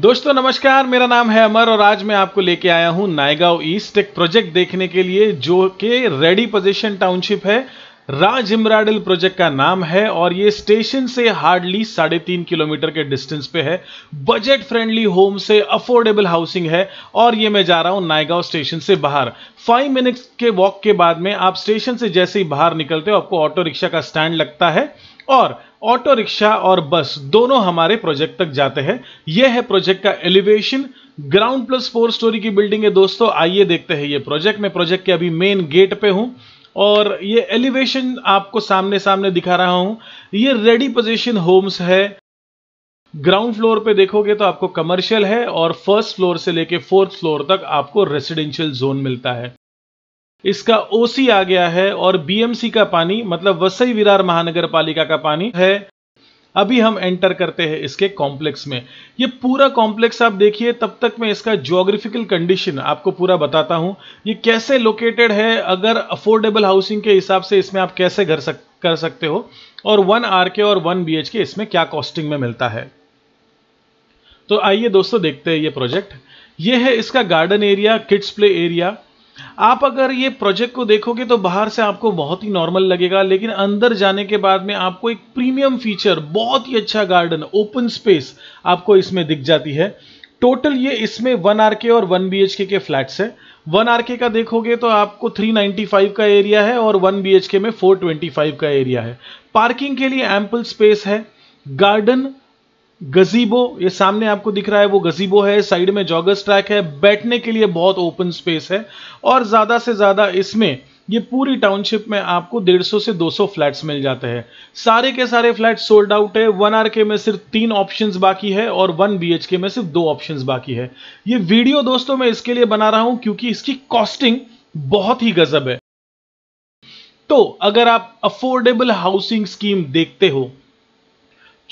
दोस्तों नमस्कार मेरा नाम है अमर और आज मैं आपको लेके आया हूं नायगांव ईस्ट एक प्रोजेक्ट देखने के लिए जो कि रेडी पोजीशन टाउनशिप है राज इमराडल प्रोजेक्ट का नाम है और ये स्टेशन से हार्डली साढ़े तीन किलोमीटर के डिस्टेंस पे है बजट फ्रेंडली होम से अफोर्डेबल हाउसिंग है और ये मैं जा रहा हूँ नायगांव स्टेशन से बाहर फाइव मिनट्स के वॉक के बाद में आप स्टेशन से जैसे ही बाहर निकलते हो आपको ऑटो रिक्शा का स्टैंड लगता है और ऑटो रिक्शा और बस दोनों हमारे प्रोजेक्ट तक जाते हैं यह है प्रोजेक्ट का elevation ground plus four storey की बिल्डिंग है दोस्तों आइए देखते हैं ये प्रोजेक्ट मैं प्रोजेक्ट के अभी मेन गेट पे हूं और ये एलिवेशन आपको सामने सामने दिखा रहा हूं ये रेडी पोजिशन होम्स है ग्राउंड फ्लोर पे देखोगे तो आपको कमर्शियल है और फर्स्ट फ्लोर से लेके फोर्थ फ्लोर तक आपको रेसिडेंशियल जोन मिलता है इसका ओसी आ गया है और बीएमसी का पानी मतलब वसई विरार महानगर पालिका का पानी है अभी हम एंटर करते हैं इसके कॉम्प्लेक्स में ये पूरा कॉम्प्लेक्स आप देखिए तब तक मैं इसका ज्योग्राफिकल कंडीशन आपको पूरा बताता हूं ये कैसे लोकेटेड है अगर अफोर्डेबल हाउसिंग के हिसाब से इसमें आप कैसे घर सक कर सकते हो और वन आर के और वन बी के इसमें क्या कॉस्टिंग में मिलता है तो आइए दोस्तों देखते हैं ये प्रोजेक्ट ये है इसका garden area kids play area आप अगर ये प्रोजेक्ट को देखोगे तो बाहर से आपको बहुत ही नॉर्मल लगेगा लेकिन अंदर जाने के बाद में आपको एक प्रीमियम फीचर बहुत ही अच्छा गार्डन ओपन स्पेस आपको इसमें दिख जाती है टोटल ये इसमें वन आर के और वन बी के, के फ्लैट्स है वन आर का देखोगे तो आपको 395 का एरिया है और वन बी एच के में 425 का एरिया है पार्किंग के लिए एम्पल स्पेस है गार्डन गजीबो ये सामने आपको दिख रहा है वो गजीबो है साइड में जॉगर्स ट्रैक है बैठने के लिए बहुत ओपन स्पेस है और ज़्यादा से ज़्यादा इसमें ये पूरी टाउनशिप में आपको 150 से 200 फ्लैट्स मिल जाते हैं सारे के सारे फ्लैट सोल्ड आउट है वन आर के में सिर्फ तीन ऑप्शंस बाकी है और वन बी के में सिर्फ दो ऑप्शंस बाकी है ये वीडियो दोस्तों मैं इसके लिए बना रहा हूं क्योंकि इसकी कॉस्टिंग बहुत ही गजब है तो अगर आप अफोर्डेबल हाउसिंग स्कीम देखते हो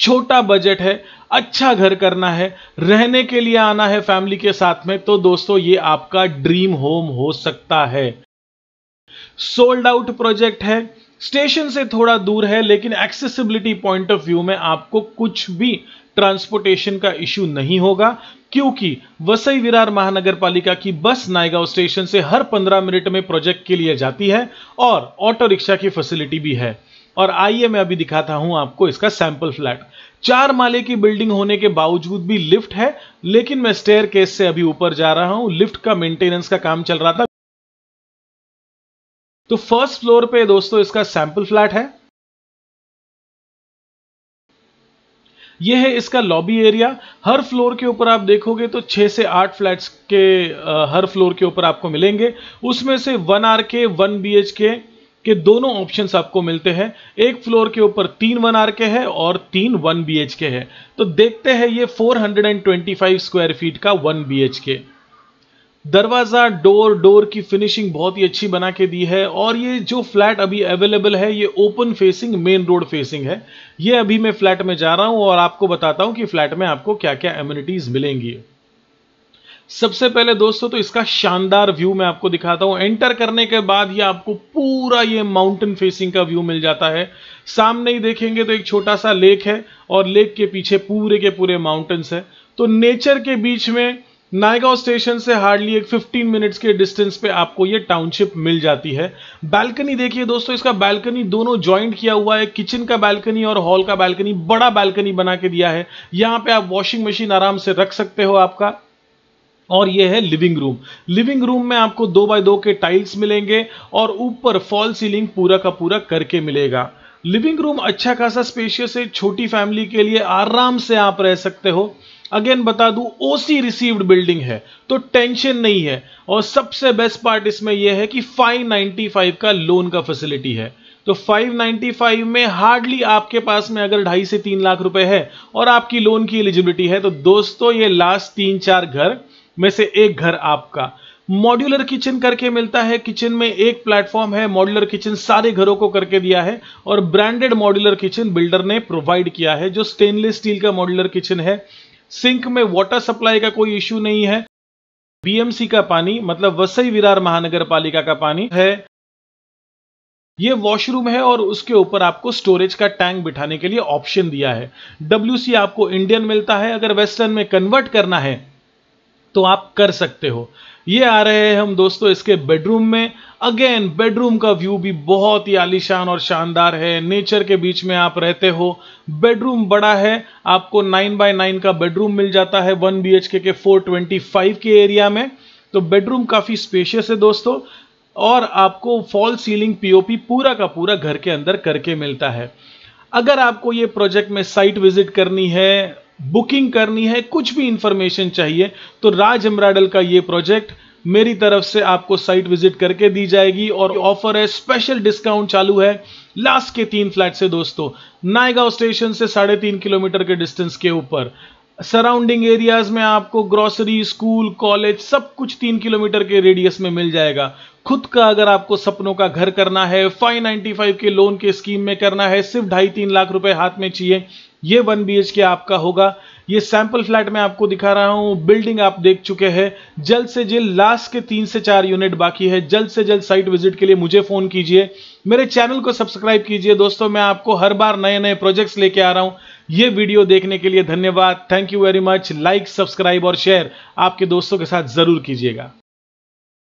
छोटा बजट है अच्छा घर करना है रहने के लिए आना है फैमिली के साथ में तो दोस्तों ये आपका ड्रीम होम हो सकता है सोल्ड आउट प्रोजेक्ट है स्टेशन से थोड़ा दूर है लेकिन एक्सेसिबिलिटी पॉइंट ऑफ व्यू में आपको कुछ भी ट्रांसपोर्टेशन का इश्यू नहीं होगा क्योंकि वसई विरार महानगर पालिका की बस नायगांव स्टेशन से हर 15 मिनट में प्रोजेक्ट के लिए जाती है और ऑटो रिक्शा की फैसिलिटी भी है और आइए मैं अभी दिखाता हूं आपको इसका सैंपल फ्लैट चार माले की बिल्डिंग होने के बावजूद भी लिफ्ट है लेकिन मैं स्टेयर केस से अभी ऊपर जा रहा हूं लिफ्ट का मेंटेनेंस का काम चल रहा था तो फर्स्ट फ्लोर पे दोस्तों इसका सैंपल फ्लैट है यह है इसका लॉबी एरिया हर फ्लोर के ऊपर आप देखोगे तो छह से आठ फ्लैट्स के हर फ्लोर के ऊपर आपको मिलेंगे उसमें से one R K one B H K के दोनों ऑप्शंस आपको मिलते हैं एक फ्लोर के ऊपर तीन वन आर के है और तीन वन बी एच के है तो देखते हैं ये 425 स्क्वायर फीट का वन बी एच के दरवाज़ा डोर डोर की फिनिशिंग बहुत ही अच्छी बना के दी है और ये जो फ्लैट अभी अवेलेबल है ये open facing main road facing है ये अभी मैं फ्लैट में जा रहा हूँ और आपको बताता हूँ कि फ्लैट में आपको क्या क्या एम्यूनिटीज़ मिलेंगी सबसे पहले दोस्तों तो इसका शानदार व्यू मैं आपको दिखाता हूं एंटर करने के बाद ये आपको पूरा ये माउंटेन फेसिंग का व्यू मिल जाता है सामने ही देखेंगे तो एक छोटा सा लेक है और लेक के पीछे पूरे के पूरे माउंटेन्स है तो नेचर के बीच में नायगांव स्टेशन से हार्डली एक 15 मिनट्स के डिस्टेंस पे आपको ये टाउनशिप मिल जाती है बालकनी देखिए दोस्तों इसका बालकनी दोनों ज्वाइंट किया हुआ है किचन का बालकनी और हॉल का बालकनी बड़ा बालकनी बना के दिया है यहाँ पे आप वॉशिंग मशीन आराम से रख सकते हो आपका और ये है लिविंग रूम लिविंग रूम में आपको दो बाय दो के टाइल्स मिलेंगे और ऊपर फॉल सीलिंग पूरा का पूरा करके मिलेगा लिविंग रूम अच्छा खासा स्पेशियस है छोटी फैमिली के लिए आराम से आप रह सकते हो अगेन बता दूं ओसी रिसीव्ड बिल्डिंग है तो टेंशन नहीं है और सबसे बेस्ट पार्ट इसमें यह है कि 595 का लोन का फैसिलिटी है तो 595 में हार्डली आपके पास में अगर ढाई से तीन लाख रुपए है और आपकी लोन की एलिजिबिलिटी है तो दोस्तों ये लास्ट तीन चार घर में से एक घर आपका मॉड्यूलर किचन करके मिलता है किचन में एक प्लेटफॉर्म है मॉड्यूलर किचन सारे घरों को करके दिया है और ब्रांडेड मॉड्यूलर किचन बिल्डर ने प्रोवाइड किया है जो स्टेनलेस स्टील का मॉड्यूलर किचन है सिंक में वाटर सप्लाई का कोई इश्यू नहीं है बीएमसी का पानी मतलब वसई विरार महानगर पालिका का पानी है ये वॉशरूम है और उसके ऊपर आपको स्टोरेज का टैंक बिठाने के लिए ऑप्शन दिया है डब्ल्यूसी आपको इंडियन मिलता है अगर वेस्टर्न में कन्वर्ट करना है तो आप कर सकते हो ये आ रहे हैं हम दोस्तों इसके बेडरूम में अगेन बेडरूम का व्यू भी बहुत ही आलिशान और शानदार है नेचर के बीच में आप रहते हो बेडरूम बड़ा है आपको 9 बाय 9 का बेडरूम मिल जाता है 1 बी के के 425 के एरिया में तो बेडरूम काफ़ी स्पेशियस है दोस्तों और आपको फॉल सीलिंग पीओपी पूरा का पूरा घर के अंदर करके मिलता है अगर आपको ये प्रोजेक्ट में साइट विजिट करनी है बुकिंग करनी है कुछ भी इंफॉर्मेशन चाहिए तो राज एम्ब्राइडल का ये प्रोजेक्ट मेरी तरफ से आपको साइट विजिट करके दी जाएगी और ऑफर है स्पेशल डिस्काउंट चालू है लास्ट के तीन फ्लैट से दोस्तों नायगांव स्टेशन से साढ़े तीन किलोमीटर के डिस्टेंस के ऊपर सराउंडिंग एरियाज में आपको ग्रोसरी स्कूल कॉलेज सब कुछ तीन किलोमीटर के रेडियस में मिल जाएगा खुद का अगर आपको सपनों का घर करना है 595 के लोन के स्कीम में करना है सिर्फ ढाई तीन लाख रुपए हाथ में चाहिए ये वन बी के आपका होगा ये सैंपल फ्लैट मैं आपको दिखा रहा हूँ बिल्डिंग आप देख चुके हैं जल्द से जल्द लास्ट के तीन से चार यूनिट बाकी है जल्द से जल्द साइट विजिट के लिए मुझे फोन कीजिए मेरे चैनल को सब्सक्राइब कीजिए दोस्तों मैं आपको हर बार नए नए प्रोजेक्ट्स लेके आ रहा हूं ये वीडियो देखने के लिए धन्यवाद thank you very much like subscribe और शेयर आपके दोस्तों के साथ ज़रूर कीजिएगा